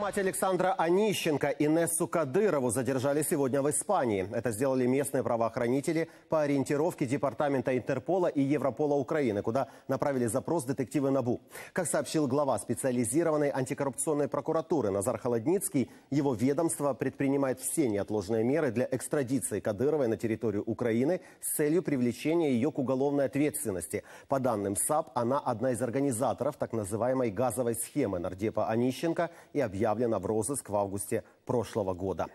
Мать Александра Онищенко Нессу Кадырову задержали сегодня в Испании. Это сделали местные правоохранители по ориентировке Департамента Интерпола и Европола Украины, куда направили запрос детективы НАБУ. Как сообщил глава специализированной антикоррупционной прокуратуры Назар Холодницкий, его ведомство предпринимает все неотложные меры для экстрадиции Кадыровой на территорию Украины с целью привлечения ее к уголовной ответственности. По данным САП, она одна из организаторов так называемой газовой схемы Нардепа Онищенко и объявлена объявлена в розыск в августе прошлого года.